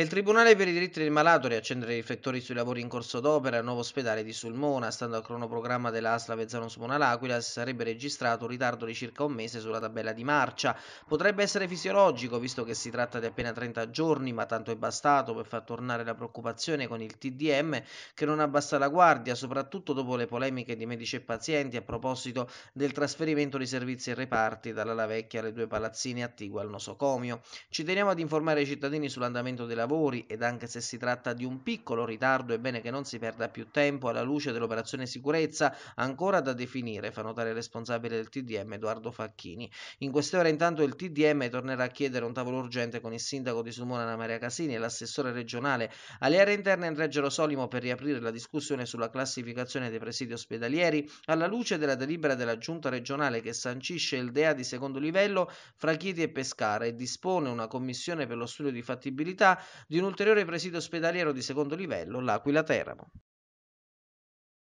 È il Tribunale per i diritti del malato a riaccendere i riflettori sui lavori in corso d'opera al nuovo ospedale di Sulmona. Stando al cronoprogramma della ASLA Vezzano Sulmona L'Aquila si sarebbe registrato un ritardo di circa un mese sulla tabella di marcia. Potrebbe essere fisiologico visto che si tratta di appena 30 giorni, ma tanto è bastato per far tornare la preoccupazione con il TDM che non abbassa la guardia, soprattutto dopo le polemiche di medici e pazienti a proposito del trasferimento di servizi e reparti dalla La Vecchia alle due palazzine attigue al nosocomio. Ci teniamo ad informare i cittadini sull'andamento dei lavori lavori ed anche se si tratta di un piccolo ritardo è bene che non si perda più tempo alla luce dell'operazione sicurezza ancora da definire, fa notare il responsabile del TDM Edoardo Facchini. In queste ore intanto il TDM tornerà a chiedere un tavolo urgente con il sindaco di Sumona Anna Maria Casini e l'assessore regionale alle aree interne Andrea Reggio Solimo per riaprire la discussione sulla classificazione dei presidi ospedalieri alla luce della delibera della giunta regionale che sancisce il DEA di secondo livello fra Chieti e Pescara e dispone una commissione per lo studio di fattibilità di un ulteriore presidio ospedaliero di secondo livello, l'Aquila Teramo.